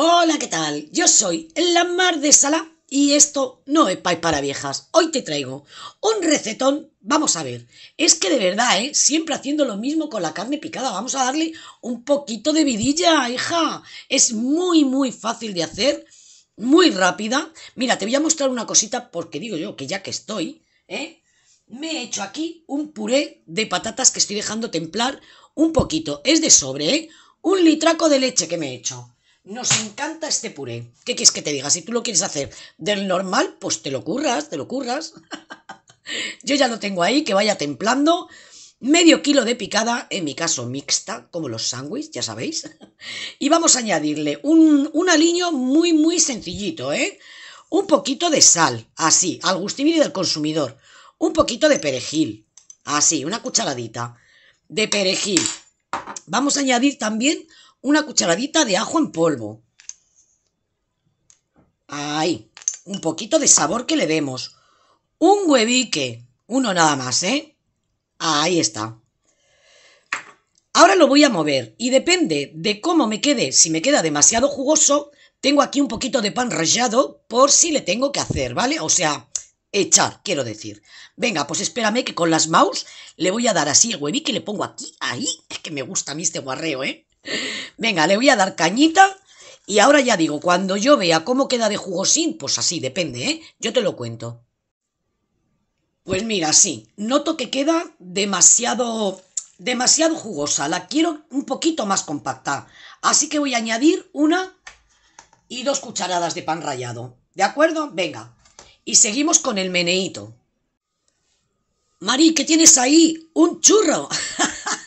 Hola, ¿qué tal? Yo soy la Mar de Sala y esto no es pay para viejas. Hoy te traigo un recetón. Vamos a ver, es que de verdad, ¿eh? Siempre haciendo lo mismo con la carne picada. Vamos a darle un poquito de vidilla, hija. Es muy, muy fácil de hacer, muy rápida. Mira, te voy a mostrar una cosita porque digo yo que ya que estoy, ¿eh? Me he hecho aquí un puré de patatas que estoy dejando templar un poquito. Es de sobre, ¿eh? Un litraco de leche que me he hecho nos encanta este puré. ¿Qué quieres que te diga? Si tú lo quieres hacer del normal, pues te lo curras, te lo curras. Yo ya lo tengo ahí, que vaya templando. Medio kilo de picada, en mi caso mixta, como los sándwiches, ya sabéis. Y vamos a añadirle un, aliño muy, muy sencillito, ¿eh? Un poquito de sal, así, al y del consumidor. Un poquito de perejil, así, una cucharadita de perejil. Vamos a añadir también una cucharadita de ajo en polvo. Ahí, un poquito de sabor que le demos. Un huevique, uno nada más, ¿eh? Ahí está. Ahora lo voy a mover y depende de cómo me quede, si me queda demasiado jugoso, tengo aquí un poquito de pan rallado por si le tengo que hacer, ¿vale? O sea, echar, quiero decir. Venga, pues espérame que con las mouse le voy a dar así el huevique y le pongo aquí, ahí. Es que me gusta a mí este guarreo, ¿eh? Venga, le voy a dar cañita y ahora ya digo, cuando yo vea cómo queda de jugosín, pues así, depende, ¿eh? Yo te lo cuento. Pues mira, sí, noto que queda demasiado, demasiado jugosa. La quiero un poquito más compacta. Así que voy a añadir una y dos cucharadas de pan rallado. ¿De acuerdo? Venga. Y seguimos con el meneíto. Mari, ¿qué tienes ahí? ¡Un churro!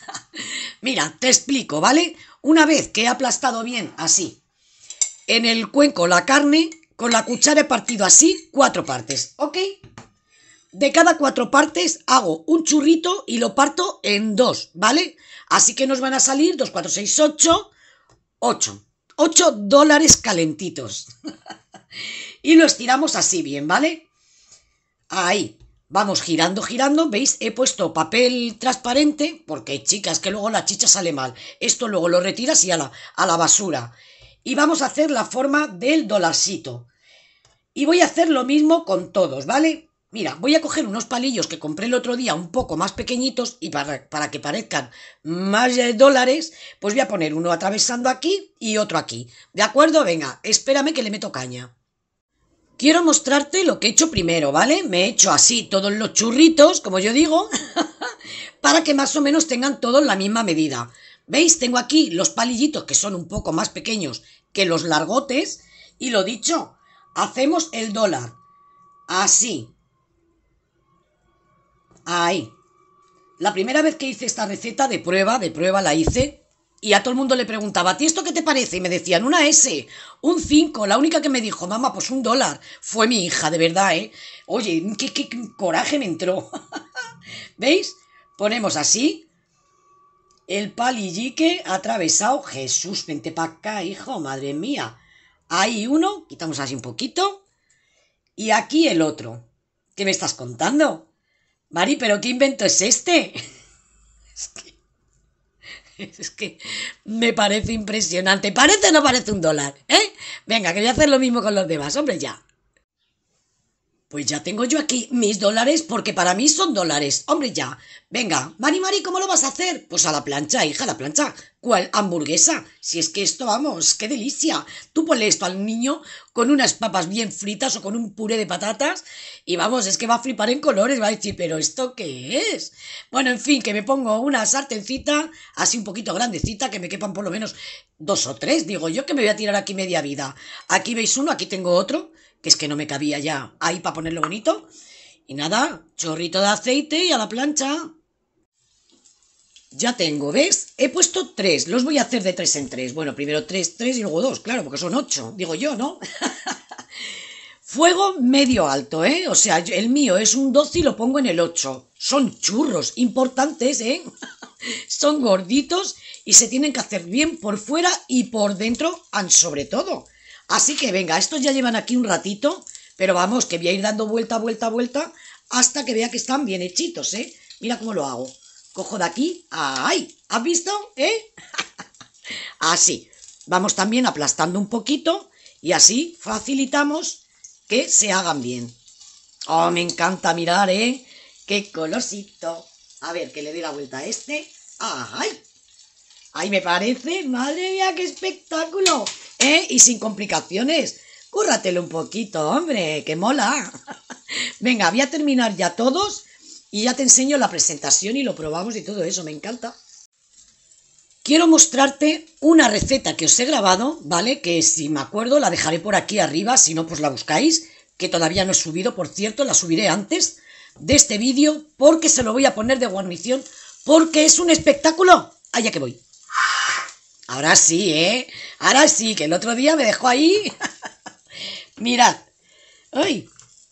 Mira, te explico, ¿vale? Una vez que he aplastado bien, así, en el cuenco la carne, con la cuchara he partido así cuatro partes, ¿ok? De cada cuatro partes hago un churrito y lo parto en dos, ¿vale? Así que nos van a salir dos, 4, 6, 8, 8. 8 dólares calentitos. y lo estiramos así bien, ¿vale? Ahí. Vamos girando, girando, ¿veis? He puesto papel transparente, porque chicas, que luego la chicha sale mal. Esto luego lo retiras y a la, a la basura. Y vamos a hacer la forma del dolarcito. Y voy a hacer lo mismo con todos, ¿vale? Mira, voy a coger unos palillos que compré el otro día un poco más pequeñitos y para, para que parezcan más dólares, pues voy a poner uno atravesando aquí y otro aquí. ¿De acuerdo? Venga, espérame que le meto caña quiero mostrarte lo que he hecho primero, ¿vale? Me he hecho así todos los churritos, como yo digo, para que más o menos tengan todos la misma medida. ¿Veis? Tengo aquí los palillitos que son un poco más pequeños que los largotes. Y lo dicho, hacemos el dólar así. Ahí. La primera vez que hice esta receta de prueba, de prueba la hice y a todo el mundo le preguntaba, ¿a ti esto qué te parece? Y me decían, una S, un 5. La única que me dijo, mamá, pues un dólar, fue mi hija, de verdad, ¿eh? Oye, qué, coraje me entró. ¿Veis? Ponemos así. El palillique atravesado. Jesús, vente para acá, hijo, madre mía. Ahí uno, quitamos así un poquito. Y aquí el otro. ¿Qué me estás contando? Mari, ¿pero qué invento es este? es que me parece impresionante. ¿Parece o no parece un dólar? ¿Eh? Venga, quería hacer lo mismo con los demás, hombre, ya. Pues ya tengo yo aquí mis dólares porque para mí son dólares. Hombre, ya. Venga, Mari Mari, ¿cómo lo vas a hacer? Pues a la plancha, hija, a la plancha. ¿Cuál hamburguesa? Si es que esto, vamos, qué delicia. Tú ponle esto al niño con unas papas bien fritas o con un puré de patatas y vamos, es que va a flipar en colores, va a decir, pero ¿esto qué es? Bueno, en fin, que me pongo una sartencita así un poquito grandecita, que me quepan por lo menos dos o tres, digo yo, que me voy a tirar aquí media vida. Aquí veis uno, aquí tengo otro, que es que no me cabía ya ahí para ponerlo bonito. Y nada, chorrito de aceite y a la plancha. Ya tengo, ¿ves? He puesto tres, los voy a hacer de tres en tres. Bueno, primero tres, tres y luego dos, claro, porque son ocho, digo yo, ¿no? Fuego medio alto, ¿eh? O sea, el mío es un 12 y lo pongo en el 8. Son churros importantes, ¿eh? Son gorditos y se tienen que hacer bien por fuera y por dentro, sobre todo. Así que venga, estos ya llevan aquí un ratito, pero vamos, que voy a ir dando vuelta, vuelta, vuelta, hasta que vea que están bien hechitos, ¿eh? Mira cómo lo hago. Cojo de aquí. ¡Ay! ¿Has visto? ¿Eh? así. Vamos también aplastando un poquito y así facilitamos que se hagan bien. ¡Oh, me encanta mirar, eh! ¡Qué colosito! A ver, que le dé la vuelta a este. ¡Ay! Ahí me parece. ¡Madre mía, qué espectáculo! ¿Eh? Y sin complicaciones. Cúrratelo un poquito, hombre, que mola. Venga, voy a terminar ya todos y ya te enseño la presentación y lo probamos y todo eso, me encanta. Quiero mostrarte una receta que os he grabado, ¿vale? Que si me acuerdo la dejaré por aquí arriba, si no pues la buscáis, que todavía no he subido, por cierto, la subiré antes de este vídeo porque se lo voy a poner de guarnición porque es un espectáculo. Allá que voy. Ahora sí, ¿eh? Ahora sí, que el otro día me dejó ahí. Mirad. Ay,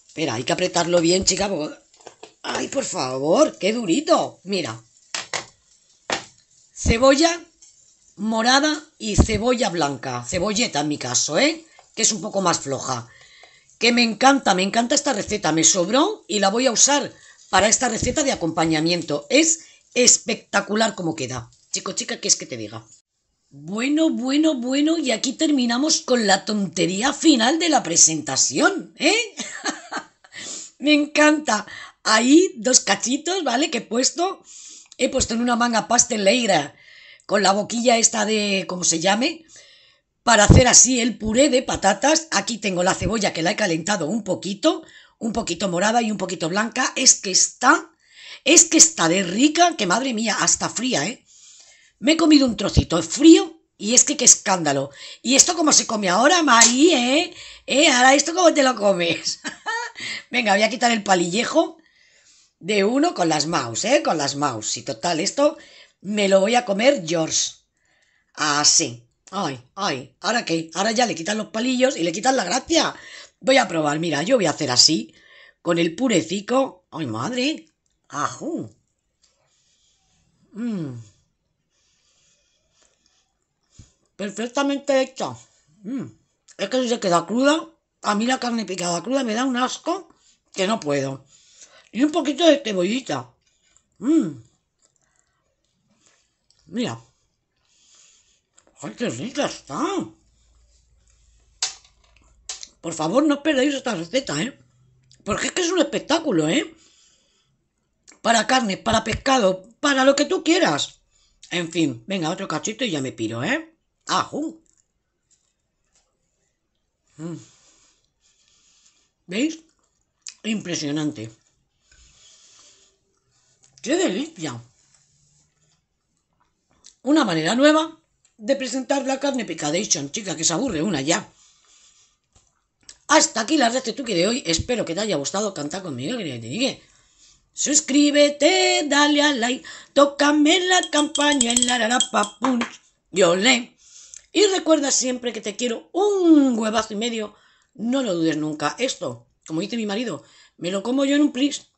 espera, hay que apretarlo bien, chica. Porque... Ay, por favor, qué durito. Mira. Cebolla morada y cebolla blanca. Cebolleta en mi caso, ¿eh? Que es un poco más floja. Que me encanta, me encanta esta receta. Me sobró y la voy a usar para esta receta de acompañamiento. Es espectacular como queda. Chico, chica, ¿qué es que te diga? Bueno, bueno, bueno, y aquí terminamos con la tontería final de la presentación, ¿eh? me encanta ahí dos cachitos, ¿vale? Que he puesto, he puesto en una manga Pastelera, con la boquilla esta de, ¿cómo se llame? Para hacer así el puré de patatas. Aquí tengo la cebolla que la he calentado un poquito, un poquito morada y un poquito blanca. Es que está, es que está de rica, que madre mía, hasta fría, ¿eh? Me he comido un trocito frío y es que qué escándalo. ¿Y esto cómo se come ahora, Mari, eh? ¿Eh? ¿Ahora esto cómo te lo comes? Venga, voy a quitar el palillejo de uno con las mouse, ¿eh? Con las mouse. Y total, esto me lo voy a comer George. Así. Ay, ay. ¿Ahora qué? Ahora ya le quitan los palillos y le quitan la gracia. Voy a probar, mira, yo voy a hacer así. Con el purecico. ¡Ay, madre! ¡Ajú! Mm. Perfectamente hecha. Mm. Es que si se queda cruda, a mí la carne picada cruda me da un asco que no puedo. Y un poquito de cebollita. Mm. Mira. ¡Ay, qué rica está! Por favor, no perdáis esta receta, ¿eh? Porque es que es un espectáculo, ¿eh? Para carne, para pescado, para lo que tú quieras. En fin, venga, otro cachito y ya me piro, ¿eh? ¡Ajú! Mm. ¿Veis? Impresionante. ¡Qué delicia! Una manera nueva de presentar la carne picadation, chica, que se aburre una ya. Hasta aquí la que de hoy. Espero que te haya gustado cantar conmigo, que te diga: Suscríbete, dale al like, tócame la campaña en la rarapa Y recuerda siempre que te quiero un huevazo y medio. No lo dudes nunca. Esto, como dice mi marido, me lo como yo en un plis.